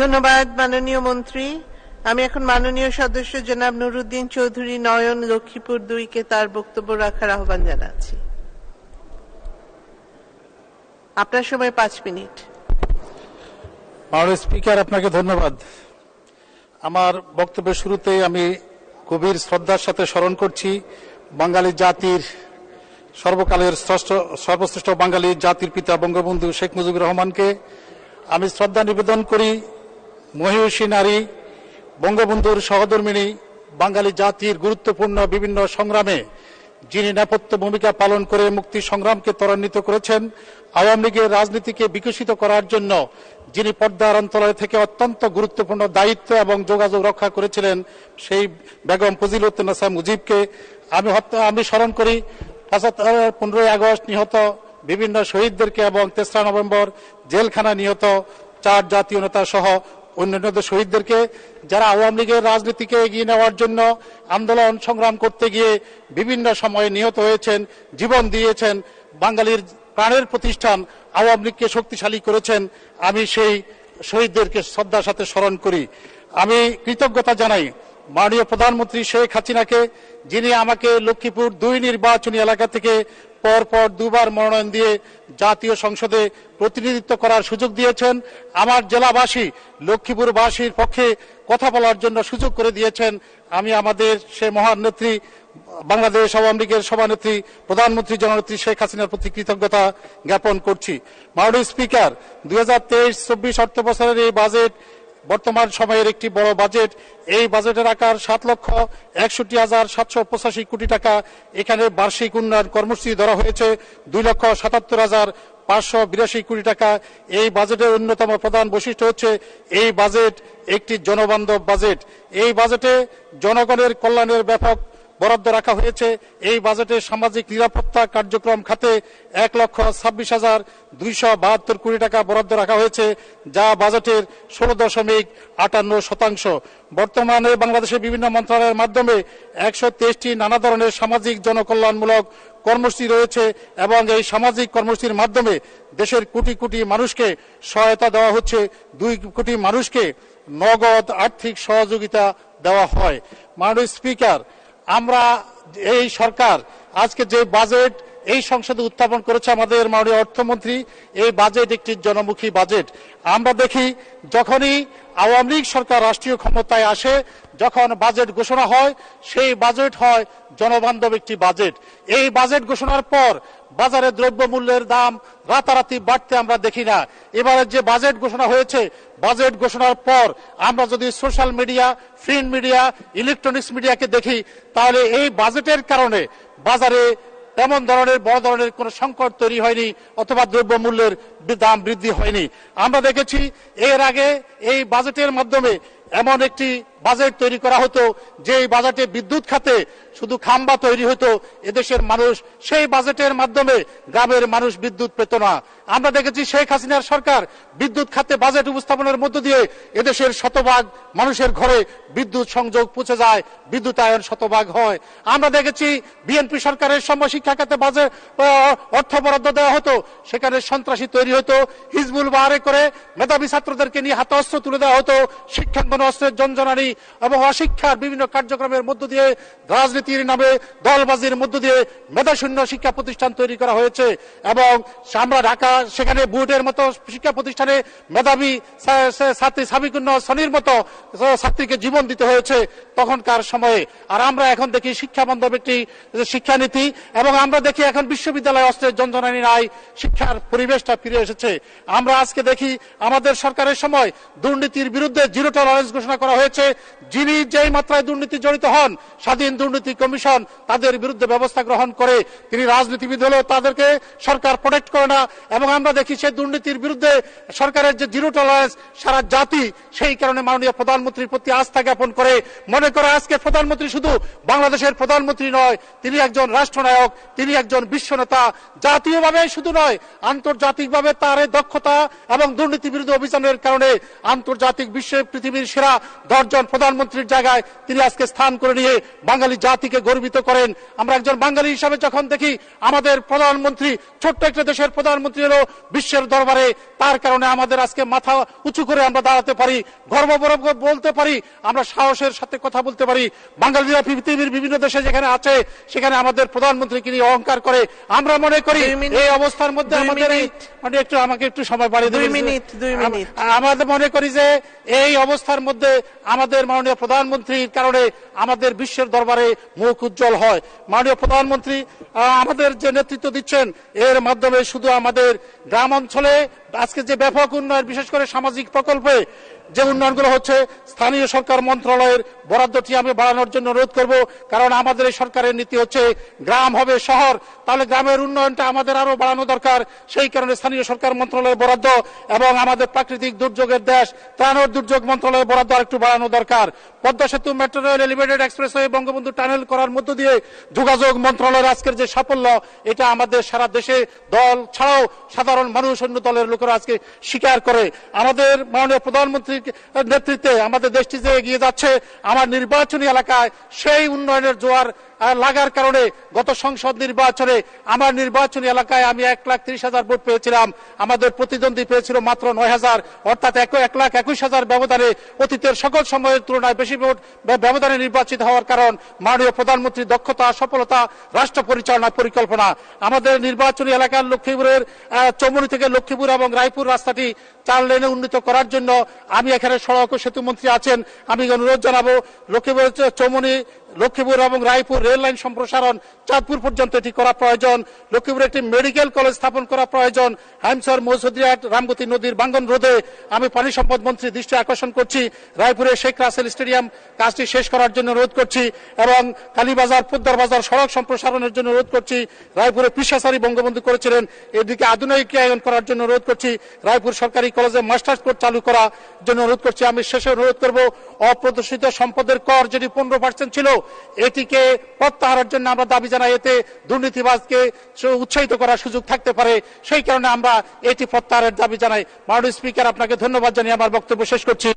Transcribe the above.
ধন্যবাদ মাননীয় মন্ত্রী আমি এখন মাননীয় সদস্য জনাব নুরুদ্দিন চৌধুরী নয়ন লক্ষ্মীপুর দুইকে তার বক্তব্য রাখার আহ্বান জানাচ্ছি আপনার সময় পাঁচ মিনিট স্পিকার আপনাকে ধন্যবাদ আমার বক্তব্যের শুরুতে আমি গভীর শ্রদ্ধার সাথে স্মরণ করছি বাঙালি জাতির সর্বকালের সর্বশ্রেষ্ঠ বাঙালি জাতির পিতা বঙ্গবন্ধু শেখ মুজিবুর রহমানকে আমি শ্রদ্ধা নিবেদন করি মহিষী নারী বঙ্গবন্ধুর সহধর্মিণী বাঙালি জাতির গুরুত্বপূর্ণ বিভিন্ন সংগ্রামে যিনি নেপথ্য ভূমিকা পালন করে মুক্তি সংগ্রামকে ত্বরান্বিত করেছেন আওয়ামী লীগের রাজনীতিকে বিকশিত করার জন্য যিনি পর্দার অন্তরায় থেকে অত্যন্ত গুরুত্বপূর্ণ দায়িত্ব এবং যোগাযোগ রক্ষা করেছিলেন সেই বেগম ফজিলুদ্দিনাসা মুজিবকে আমি আমি স্মরণ করি পনেরোই আগস্ট নিহত বিভিন্ন শহীদদেরকে এবং তেসরা নভেম্বর জেলখানা নিহত চার জাতীয় নেতা সহ অন্যান্য শহীদদেরকে যারা আওয়ামী লীগের রাজনীতিকে এগিয়ে নেওয়ার জন্য আন্দোলন সংগ্রাম করতে গিয়ে বিভিন্ন সময়ে নিহত হয়েছেন জীবন দিয়েছেন বাঙালির প্রাণের প্রতিষ্ঠান আওয়ামী লীগকে শক্তিশালী করেছেন আমি সেই শহীদদেরকে শ্রদ্ধার সাথে স্মরণ করি আমি কৃতজ্ঞতা জানাই মাননীয় প্রধানমন্ত্রী শেখ হাসিনাকে যিনি আমাকে লক্ষ্মীপুর দুই নির্বাচনী এলাকা থেকে পরপর দুবার মনোনয়ন দিয়ে জাতীয় সংসদে প্রতিনিধিত্ব করার সুযোগ দিয়েছেন আমার জেলাবাসী লক্ষ্মীপুরবাসীর পক্ষে কথা বলার জন্য সুযোগ করে দিয়েছেন আমি আমাদের সে মহান নেত্রী বাংলাদেশ আওয়ামী লীগের সভানেত্রী প্রধানমন্ত্রী জননেত্রী শেখ হাসিনার প্রতি কৃতজ্ঞতা জ্ঞাপন করছি মাননীয় স্পিকার দু হাজার তেইশ চব্বিশ অর্থ বছরের এই বাজেট বর্তমান সময়ের একটি বড় বাজেট এই বাজেটের আকার সাত লক্ষ একষট্টি হাজার সাতশো পঁচাশি কোটি টাকা এখানে বার্ষিক উন্নয়ন কর্মসূচি ধরা হয়েছে দুই লক্ষ সাতাত্তর হাজার পাঁচশো বিরাশি কোটি টাকা এই বাজেটের অন্যতম প্রধান বৈশিষ্ট্য হচ্ছে এই বাজেট একটি জনবান্ধব বাজেট এই বাজেটে জনগণের কল্যাণের ব্যাপক বরাদ্দ রাখা হয়েছে এই বাজেটে সামাজিক নিরাপত্তা কার্যক্রম খাতে এক লক্ষ ছাব্বিশ হাজার দুইশো বাহাত্তর কোটি টাকা বরাদ্দ রাখা হয়েছে যা বাজেটের ষোলো দশমিক আটান্ন শতাংশ বর্তমানে বাংলাদেশের বিভিন্ন মন্ত্রণালয়ের মাধ্যমে একশো তেইশটি নানা ধরনের সামাজিক জনকল্যাণমূলক কর্মসূচি রয়েছে এবং এই সামাজিক কর্মসূচির মাধ্যমে দেশের কোটি কোটি মানুষকে সহায়তা দেওয়া হচ্ছে দুই কোটি মানুষকে নগদ আর্থিক সহযোগিতা দেওয়া হয় মাননীয় স্পিকার আমরা এই সরকার আজকে যে বাজেট এই সংসদে উত্থাপন করেছে আমাদের মাননীয় অর্থমন্ত্রী এই বাজেট একটি জনমুখী বাজেট আমরা দেখি যখনই আওয়ামী লীগ সরকার রাষ্ট্রীয় ক্ষমতায় আসে যখন বাজেট ঘোষণা হয় সেই বাজেট হয় জনবান্ধব একটি বাজেট এই বাজেট ঘোষণার পর বাজারে দ্রব্যমূল্যের দাম রাতারাতি বাড়তে আমরা দেখি না এবারে যে বাজেট ঘোষণা হয়েছে বাজেট ঘোষণার পর আমরা যদি social media print media electronics মিডিয়াকে দেখি তাহলে এই বাজেটের কারণে বাজারে তেমন ধরনের বড় ধরনের কোনো সংকট তৈরি হয়নি অথবা দ্রব্যমূল্যের দাম বৃদ্ধি হয়নি আমরা দেখেছি এর আগে এই বাজেটের মাধ্যমে এমন একটি বাজেট তৈরি করা হতো যেই বাজেটে বিদ্যুৎ খাতে শুধু খাম্বা তৈরি হতো এদেশের মানুষ সেই বাজেটের মাধ্যমে গ্রামের মানুষ বিদ্যুৎ পেত না আমরা দেখেছি শেখ হাসিনার সরকার বিদ্যুৎ খাতে বাজেট উপস্থাপনের মধ্য দিয়ে এদেশের শতভাগ মানুষের ঘরে বিদ্যুৎ সংযোগ পৌঁছে যায় বিদ্যুতায়ন শতভাগ হয় আমরা দেখেছি বিএনপি সরকারের সময় শিক্ষা খাতে বাজেট অর্থ বরাদ্দ দেওয়া হতো সেখানে সন্ত্রাসী তৈরি হতো হিজবুল বাহারে করে মেধাবী ছাত্রদেরকে নিয়ে হাতে অস্ত্র তুলে দেওয়া হতো শিক্ষাঙ্গন অস্ত্রের জঞ্জনারী এবং অশিক্ষার বিভিন্ন কার্যক্রমের মধ্য দিয়ে রাজনীতির নামে দলবাজির মধ্য দিয়ে মেধাশূন্য শিক্ষা প্রতিষ্ঠান তৈরি করা হয়েছে এবং আমরা ঢাকা সেখানে বুয়েটের মতো শিক্ষা প্রতিষ্ঠানে মেধাবী ছাত্রী সাবিকুন্ন সনির মতো ছাত্রীকে জীবন দিতে হয়েছে তখনকার সময়ে আর আমরা এখন দেখি শিক্ষা বান্ধব একটি শিক্ষানীতি এবং আমরা দেখি এখন বিশ্ববিদ্যালয় অস্ত্রের যন্ত্রণানি নাই শিক্ষার পরিবেশটা ফিরে এসেছে আমরা আজকে দেখি আমাদের সরকারের সময় দুর্নীতির বিরুদ্ধে জিরো টলারেন্স ঘোষণা করা হয়েছে যিনি যেই মাত্রায় দুর্নীতি জড়িত হন স্বাধীন দুর্নীতি কমিশন তাদের বিরুদ্ধে ব্যবস্থা গ্রহণ করে তিনি রাজনীতিবিদ হলেও তাদেরকে সরকার প্রোটেক্ট করে না এবং আমরা দেখি সেই দুর্নীতির বিরুদ্ধে সরকারের যে জিরো টলারেন্স সারা জাতি সেই কারণে মাননীয় প্রধানমন্ত্রীর প্রতি আস্থা জ্ঞাপন করে মনে করে আজকে প্রধানমন্ত্রী শুধু বাংলাদেশের প্রধানমন্ত্রী নয় তিনি একজন রাষ্ট্রনায়ক তিনি একজন বিশ্বনেতা জাতীয়ভাবে শুধু নয় আন্তর্জাতিকভাবে তার দক্ষতা এবং দুর্নীতি বিরুদ্ধে অভিযানের কারণে আন্তর্জাতিক বিশ্বে পৃথিবীর সেরা দশজন প্রধানমন্ত্রীর জায়গায় তিনি আজকে স্থান করে নিয়ে বাঙালি জাতিকে গর্বিত করেন আমরা একজন বাঙালি হিসাবে যখন দেখি আমাদের প্রধানমন্ত্রী ছোট্ট একটা দেশের প্রধানমন্ত্রী হলো বিশ্বের দরবারে তার কারণে আমাদের আজকে মাথা উঁচু করে আমরা দাঁড়াতে পারি গর্ববরব বলতে পারি আমরা সাহসের সাথে কথা বলতে পারি বাঙালিরা পৃথিবীর বিভিন্ন দেশে যেখানে আছে সেখানে আমাদের প্রধানমন্ত্রীকে নিয়ে অহংকার করে আমরা মনে করি এই অবস্থার মধ্যে আমাদের মানে একটু আমাকে একটু সময় বাড়িয়ে দেবেন মিনিট দুই মিনিট আমাদের মনে করি যে এই অবস্থার মধ্যে আমাদের আমাদের মাননীয় প্রধানমন্ত্রীর কারণে আমাদের বিশ্বের দরবারে মুখ উজ্জ্বল হয় মাননীয় প্রধানমন্ত্রী আমাদের যে নেতৃত্ব দিচ্ছেন এর মাধ্যমে শুধু আমাদের গ্রাম অঞ্চলে আজকে যে ব্যাপক উন্নয়ন বিশেষ করে সামাজিক প্রকল্পে যে উন্নয়নগুলো হচ্ছে স্থানীয় সরকার মন্ত্রণালয়ের বরাদ্দটি আমি বাড়ানোর জন্য অনুরোধ করব কারণ আমাদের এই সরকারের নীতি হচ্ছে গ্রাম হবে শহর তাহলে গ্রামের উন্নয়নটা আমাদের আরও বাড়ানো দরকার সেই কারণে স্থানীয় সরকার মন্ত্রণালয়ের বরাদ্দ এবং আমাদের প্রাকৃতিক দুর্যোগের দেশ ত্রাণ দুর্যোগ মন্ত্রণালয়ের বরাদ্দ একটু বাড়ানো দরকার পদ্মা সেতু metro rail expressway Bangabandhu tunnel করার মধ্য দিয়ে যোগাযোগ মন্ত্রণালয়ের আজকের যে সাফল্য এটা আমাদের সারা দেশে দল ছাড়াও সাধারণ মানুষ অন্য দলের লোকেরা আজকে স্বীকার করে আমাদের মাননীয় প্রধানমন্ত্রীর নেতৃত্বে আমাদের দেশটি যে এগিয়ে যাচ্ছে আমার নির্বাচনী এলাকায় সেই উন্নয়নের জোয়ার লাগার কারণে গত সংসদ নির্বাচনে আমার নির্বাচনী এলাকায় আমি এক লাখ তিরিশ হাজার ভোট পেয়েছিলাম আমাদের প্রতিদ্বন্দ্বী পেয়েছিল মাত্র নয় হাজার অর্থাৎ এক লাখ একুশ হাজার ব্যবধানে অতীতের সকল সময়ের তুলনায় বেশি ভোট ব্যবধানে নির্বাচিত হওয়ার কারণ মাননীয় প্রধানমন্ত্রী দক্ষতা সফলতা রাষ্ট্র পরিচালনা পরিকল্পনা আমাদের নির্বাচনী এলাকার লক্ষ্মীপুরের চমুনি থেকে লক্ষ্মীপুর এবং রায়পুর রাস্তাটি চার লেনে উন্নীত করার জন্য আমি এখানে সড়ক ও সেতু মন্ত্রী আছেন আমি অনুরোধ জানাবো লক্ষ্মীপুরের চৌমনি লক্ষ্মীপুর এবং রায়পুর রেল লাইন সম্প্রসারণ চাঁদপুর পর্যন্ত এটি করা প্রয়োজন লক্ষ্মীপুরে একটি মেডিকেল কলেজ স্থাপন করা প্রয়োজন হ্যামসর মৌসুদিয়াট রামগতি নদীর বাঙ্গন রোধে আমি পানি সম্পদ মন্ত্রী দৃষ্টি আকর্ষণ করছি রায়পুরে শেখ রাসেল স্টেডিয়াম কাজটি শেষ করার জন্য রোধ করছি এবং কালীবাজার পোদ্দার বাজার সড়ক সম্প্রসারণের জন্য রোধ করছি রায়পুরে পিসাসারি বঙ্গবন্ধু করেছিলেন এদিকে আধুনিকায়ন করার জন্য রোধ করছি রায়পুর সরকারি কলেজে মাস্টার্স কোর্স চালু করার জন্য অনুরোধ করছি আমি শেষে অনুরোধ করব অপ্রদর্শিত সম্পদের কর যেটি পনেরো পার্সেন্ট ছিল এটিকে প্রত্যাহারের জন্য আমরা দাবি জানাই এতে দুর্নীতিবাজকে উৎসাহিত করার সুযোগ থাকতে পারে সেই কারণে আমরা এটি প্রত্যাহারের দাবি জানাই মাননীয় স্পিকার আপনাকে ধন্যবাদ জানিয়ে আমার বক্তব্য শেষ করছি